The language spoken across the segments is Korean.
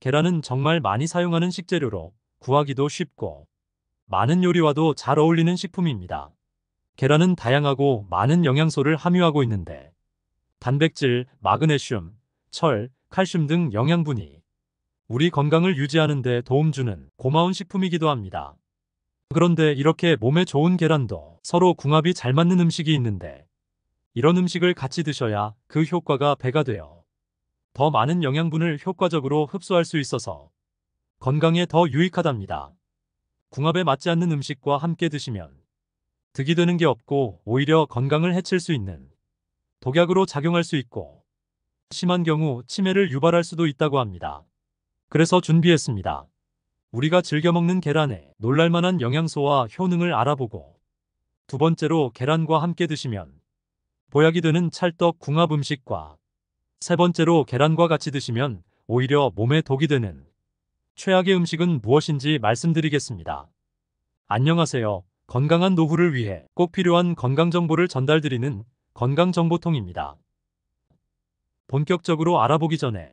계란은 정말 많이 사용하는 식재료로 구하기도 쉽고 많은 요리와도 잘 어울리는 식품입니다. 계란은 다양하고 많은 영양소를 함유하고 있는데 단백질, 마그네슘, 철, 칼슘 등 영양분이 우리 건강을 유지하는 데 도움주는 고마운 식품이기도 합니다. 그런데 이렇게 몸에 좋은 계란도 서로 궁합이 잘 맞는 음식이 있는데 이런 음식을 같이 드셔야 그 효과가 배가 돼요. 더 많은 영양분을 효과적으로 흡수할 수 있어서 건강에 더 유익하답니다. 궁합에 맞지 않는 음식과 함께 드시면 득이 되는 게 없고 오히려 건강을 해칠 수 있는 독약으로 작용할 수 있고 심한 경우 치매를 유발할 수도 있다고 합니다. 그래서 준비했습니다. 우리가 즐겨 먹는 계란에 놀랄만한 영양소와 효능을 알아보고 두 번째로 계란과 함께 드시면 보약이 되는 찰떡 궁합 음식과 세 번째로 계란과 같이 드시면 오히려 몸에 독이 되는 최악의 음식은 무엇인지 말씀드리겠습니다. 안녕하세요. 건강한 노후를 위해 꼭 필요한 건강정보를 전달드리는 건강정보통입니다. 본격적으로 알아보기 전에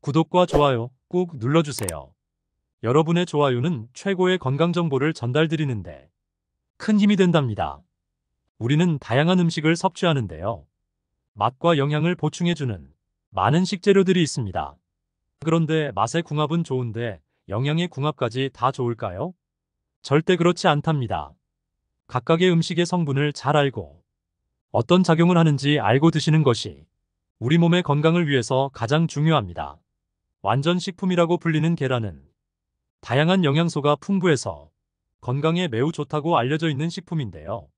구독과 좋아요 꾹 눌러주세요. 여러분의 좋아요는 최고의 건강정보를 전달드리는데 큰 힘이 된답니다. 우리는 다양한 음식을 섭취하는데요. 맛과 영양을 보충해주는 많은 식재료들이 있습니다. 그런데 맛의 궁합은 좋은데 영양의 궁합까지 다 좋을까요? 절대 그렇지 않답니다. 각각의 음식의 성분을 잘 알고 어떤 작용을 하는지 알고 드시는 것이 우리 몸의 건강을 위해서 가장 중요합니다. 완전 식품이라고 불리는 계란은 다양한 영양소가 풍부해서 건강에 매우 좋다고 알려져 있는 식품인데요.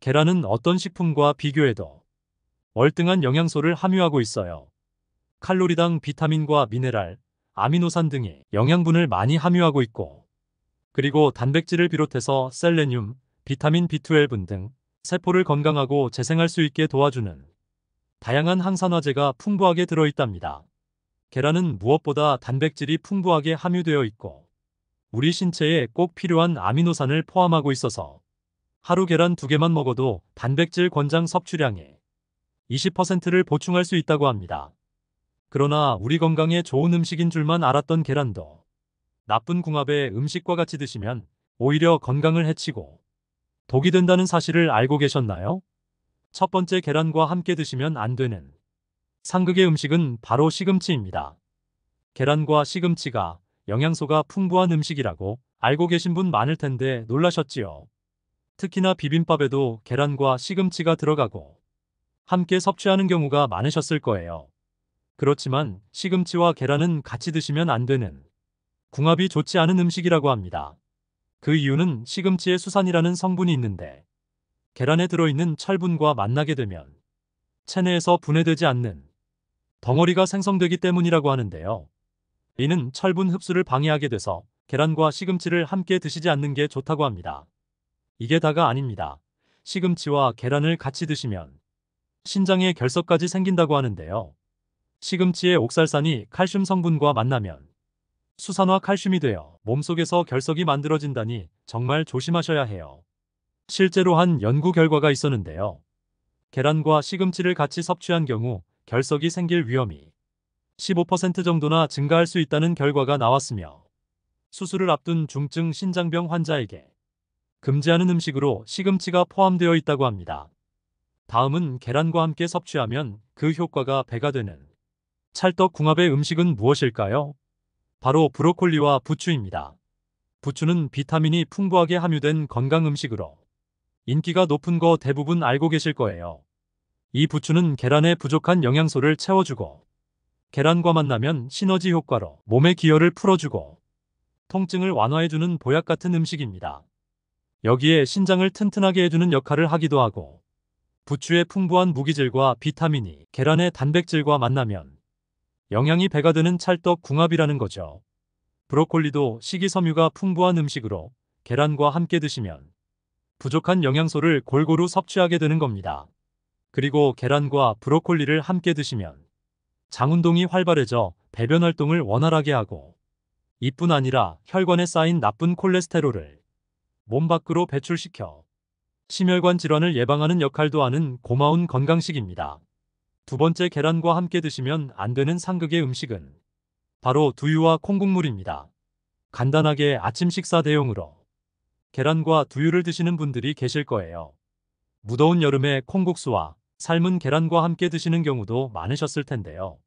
계란은 어떤 식품과 비교해도 월등한 영양소를 함유하고 있어요. 칼로리당 비타민과 미네랄, 아미노산 등의 영양분을 많이 함유하고 있고 그리고 단백질을 비롯해서 셀레늄, 비타민 B12 등 세포를 건강하고 재생할 수 있게 도와주는 다양한 항산화제가 풍부하게 들어있답니다. 계란은 무엇보다 단백질이 풍부하게 함유되어 있고 우리 신체에 꼭 필요한 아미노산을 포함하고 있어서 하루 계란 두개만 먹어도 단백질 권장 섭취량이 20%를 보충할 수 있다고 합니다. 그러나 우리 건강에 좋은 음식인 줄만 알았던 계란도 나쁜 궁합의 음식과 같이 드시면 오히려 건강을 해치고 독이 된다는 사실을 알고 계셨나요? 첫 번째 계란과 함께 드시면 안 되는 상극의 음식은 바로 시금치입니다. 계란과 시금치가 영양소가 풍부한 음식이라고 알고 계신 분 많을 텐데 놀라셨지요? 특히나 비빔밥에도 계란과 시금치가 들어가고 함께 섭취하는 경우가 많으셨을 거예요. 그렇지만 시금치와 계란은 같이 드시면 안 되는 궁합이 좋지 않은 음식이라고 합니다. 그 이유는 시금치에 수산이라는 성분이 있는데 계란에 들어있는 철분과 만나게 되면 체내에서 분해되지 않는 덩어리가 생성되기 때문이라고 하는데요. 이는 철분 흡수를 방해하게 돼서 계란과 시금치를 함께 드시지 않는 게 좋다고 합니다. 이게 다가 아닙니다. 시금치와 계란을 같이 드시면 신장에 결석까지 생긴다고 하는데요. 시금치의 옥살산이 칼슘 성분과 만나면 수산화 칼슘이 되어 몸속에서 결석이 만들어진다니 정말 조심하셔야 해요. 실제로 한 연구 결과가 있었는데요. 계란과 시금치를 같이 섭취한 경우 결석이 생길 위험이 15% 정도나 증가할 수 있다는 결과가 나왔으며 수술을 앞둔 중증 신장병 환자에게 금지하는 음식으로 시금치가 포함되어 있다고 합니다. 다음은 계란과 함께 섭취하면 그 효과가 배가 되는 찰떡궁합의 음식은 무엇일까요? 바로 브로콜리와 부추입니다. 부추는 비타민이 풍부하게 함유된 건강 음식으로 인기가 높은 거 대부분 알고 계실 거예요. 이 부추는 계란의 부족한 영양소를 채워주고 계란과 만나면 시너지 효과로 몸의 기혈을 풀어주고 통증을 완화해주는 보약 같은 음식입니다. 여기에 신장을 튼튼하게 해주는 역할을 하기도 하고 부추의 풍부한 무기질과 비타민이 계란의 단백질과 만나면 영양이 배가 되는 찰떡 궁합이라는 거죠. 브로콜리도 식이섬유가 풍부한 음식으로 계란과 함께 드시면 부족한 영양소를 골고루 섭취하게 되는 겁니다. 그리고 계란과 브로콜리를 함께 드시면 장운동이 활발해져 배변 활동을 원활하게 하고 이뿐 아니라 혈관에 쌓인 나쁜 콜레스테롤을 몸 밖으로 배출시켜 심혈관 질환을 예방하는 역할도 하는 고마운 건강식입니다. 두 번째 계란과 함께 드시면 안 되는 상극의 음식은 바로 두유와 콩국물입니다. 간단하게 아침 식사 대용으로 계란과 두유를 드시는 분들이 계실 거예요. 무더운 여름에 콩국수와 삶은 계란과 함께 드시는 경우도 많으셨을 텐데요.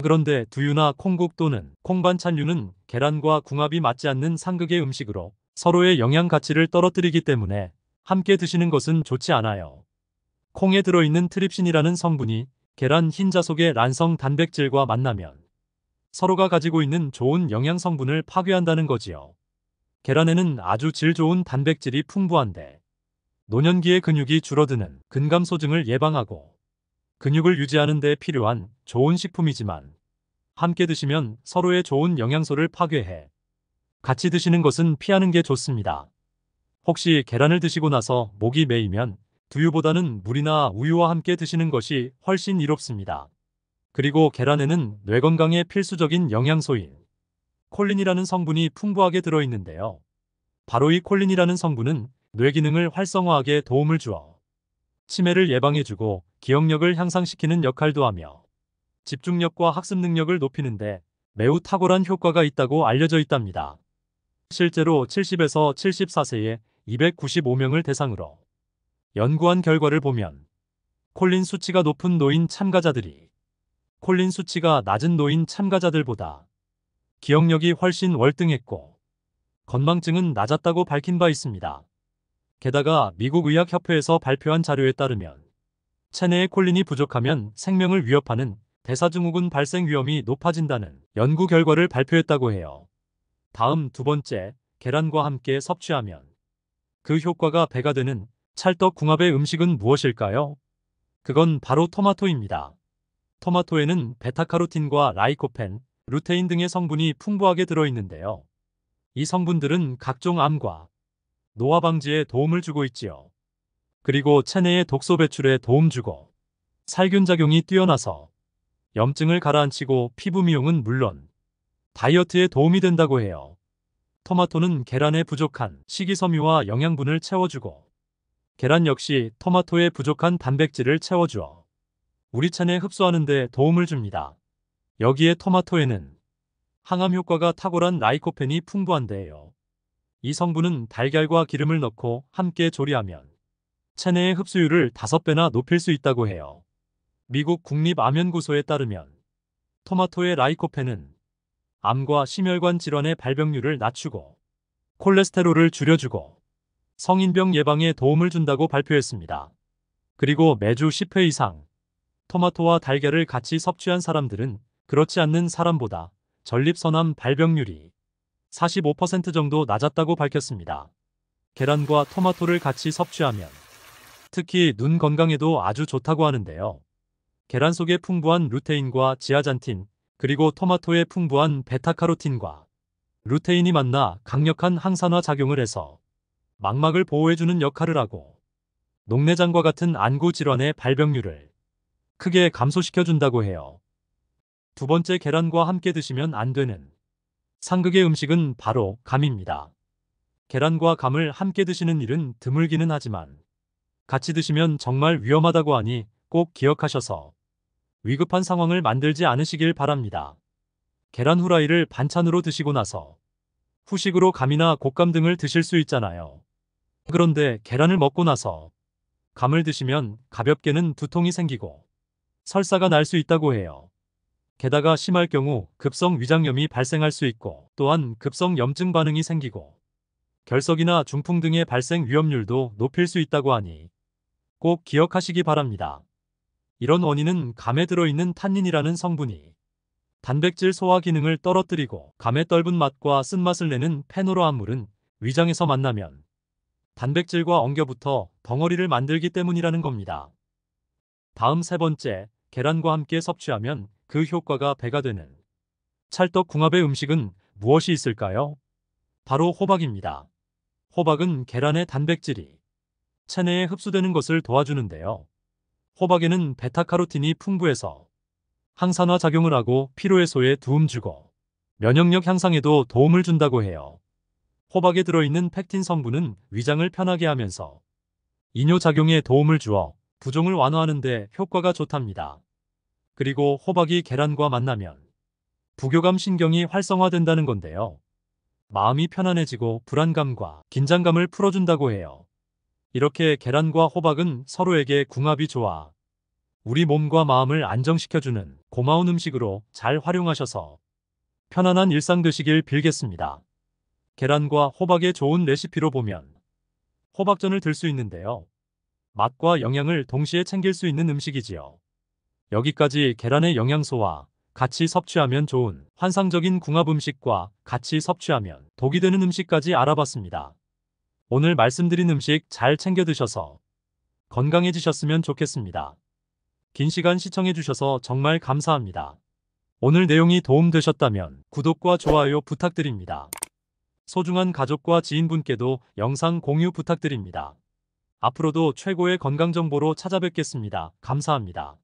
그런데 두유나 콩국 또는 콩반찬류는 계란과 궁합이 맞지 않는 상극의 음식으로 서로의 영양 가치를 떨어뜨리기 때문에 함께 드시는 것은 좋지 않아요. 콩에 들어있는 트립신이라는 성분이 계란 흰자속의 란성 단백질과 만나면 서로가 가지고 있는 좋은 영양 성분을 파괴한다는 거지요. 계란에는 아주 질 좋은 단백질이 풍부한데 노년기의 근육이 줄어드는 근감소증을 예방하고 근육을 유지하는 데 필요한 좋은 식품이지만 함께 드시면 서로의 좋은 영양소를 파괴해 같이 드시는 것은 피하는 게 좋습니다. 혹시 계란을 드시고 나서 목이 메이면 두유보다는 물이나 우유와 함께 드시는 것이 훨씬 이롭습니다. 그리고 계란에는 뇌 건강에 필수적인 영양소인 콜린이라는 성분이 풍부하게 들어있는데요. 바로 이 콜린이라는 성분은 뇌 기능을 활성화하게 도움을 주어 치매를 예방해주고 기억력을 향상시키는 역할도 하며 집중력과 학습 능력을 높이는데 매우 탁월한 효과가 있다고 알려져 있답니다. 실제로 70에서 74세의 295명을 대상으로 연구한 결과를 보면 콜린 수치가 높은 노인 참가자들이 콜린 수치가 낮은 노인 참가자들보다 기억력이 훨씬 월등했고 건망증은 낮았다고 밝힌 바 있습니다. 게다가 미국 의학협회에서 발표한 자료에 따르면 체내에 콜린이 부족하면 생명을 위협하는 대사증후군 발생 위험이 높아진다는 연구 결과를 발표했다고 해요. 다음 두 번째, 계란과 함께 섭취하면 그 효과가 배가 되는 찰떡궁합의 음식은 무엇일까요? 그건 바로 토마토입니다. 토마토에는 베타카로틴과 라이코펜, 루테인 등의 성분이 풍부하게 들어있는데요. 이 성분들은 각종 암과 노화 방지에 도움을 주고 있지요. 그리고 체내의 독소 배출에 도움 주고 살균작용이 뛰어나서 염증을 가라앉히고 피부 미용은 물론 다이어트에 도움이 된다고 해요. 토마토는 계란에 부족한 식이섬유와 영양분을 채워주고 계란 역시 토마토에 부족한 단백질을 채워주어 우리 찬에 흡수하는 데 도움을 줍니다. 여기에 토마토에는 항암 효과가 탁월한 라이코펜이 풍부한데요. 이 성분은 달걀과 기름을 넣고 함께 조리하면 체내의 흡수율을 5배나 높일 수 있다고 해요. 미국 국립암연구소에 따르면 토마토의 라이코펜은 암과 심혈관 질환의 발병률을 낮추고 콜레스테롤을 줄여주고 성인병 예방에 도움을 준다고 발표했습니다. 그리고 매주 10회 이상 토마토와 달걀을 같이 섭취한 사람들은 그렇지 않는 사람보다 전립선암 발병률이 45% 정도 낮았다고 밝혔습니다. 계란과 토마토를 같이 섭취하면 특히 눈 건강에도 아주 좋다고 하는데요. 계란 속에 풍부한 루테인과 지아잔틴, 그리고 토마토에 풍부한 베타카로틴과 루테인이 만나 강력한 항산화 작용을 해서 망막을 보호해주는 역할을 하고 녹내장과 같은 안구 질환의 발병률을 크게 감소시켜준다고 해요. 두 번째 계란과 함께 드시면 안 되는 상극의 음식은 바로 감입니다. 계란과 감을 함께 드시는 일은 드물기는 하지만 같이 드시면 정말 위험하다고 하니 꼭 기억하셔서 위급한 상황을 만들지 않으시길 바랍니다. 계란 후라이를 반찬으로 드시고 나서 후식으로 감이나 곶감 등을 드실 수 있잖아요. 그런데 계란을 먹고 나서 감을 드시면 가볍게는 두통이 생기고 설사가 날 수 있다고 해요. 게다가 심할 경우 급성 위장염이 발생할 수 있고 또한 급성 염증 반응이 생기고 결석이나 중풍 등의 발생 위험률도 높일 수 있다고 하니 꼭 기억하시기 바랍니다. 이런 원인은 감에 들어있는 탄닌이라는 성분이 단백질 소화 기능을 떨어뜨리고 감에 떫은 맛과 쓴맛을 내는 페노로한물은 위장에서 만나면 단백질과 엉겨붙어 덩어리를 만들기 때문이라는 겁니다. 다음 세 번째, 계란과 함께 섭취하면 그 효과가 배가 되는 찰떡궁합의 음식은 무엇이 있을까요? 바로 호박입니다. 호박은 계란의 단백질이 체내에 흡수되는 것을 도와주는데요. 호박에는 베타카로틴이 풍부해서 항산화 작용을 하고 피로 해소에 도움 주고 면역력 향상에도 도움을 준다고 해요. 호박에 들어있는 팩틴 성분은 위장을 편하게 하면서 이뇨 작용에 도움을 주어 부종을 완화하는 데 효과가 좋답니다. 그리고 호박이 계란과 만나면 부교감 신경이 활성화된다는 건데요. 마음이 편안해지고 불안감과 긴장감을 풀어준다고 해요. 이렇게 계란과 호박은 서로에게 궁합이 좋아 우리 몸과 마음을 안정시켜주는 고마운 음식으로 잘 활용하셔서 편안한 일상 되시길 빌겠습니다. 계란과 호박의 좋은 레시피로 보면 호박전을 들 수 있는데요. 맛과 영양을 동시에 챙길 수 있는 음식이지요. 여기까지 계란의 영양소와 같이 섭취하면 좋은 환상적인 궁합 음식과 같이 섭취하면 독이 되는 음식까지 알아봤습니다. 오늘 말씀드린 음식 잘 챙겨 드셔서 건강해지셨으면 좋겠습니다. 긴 시간 시청해주셔서 정말 감사합니다. 오늘 내용이 도움되셨다면 구독과 좋아요 부탁드립니다. 소중한 가족과 지인분께도 영상 공유 부탁드립니다. 앞으로도 최고의 건강정보로 찾아뵙겠습니다. 감사합니다.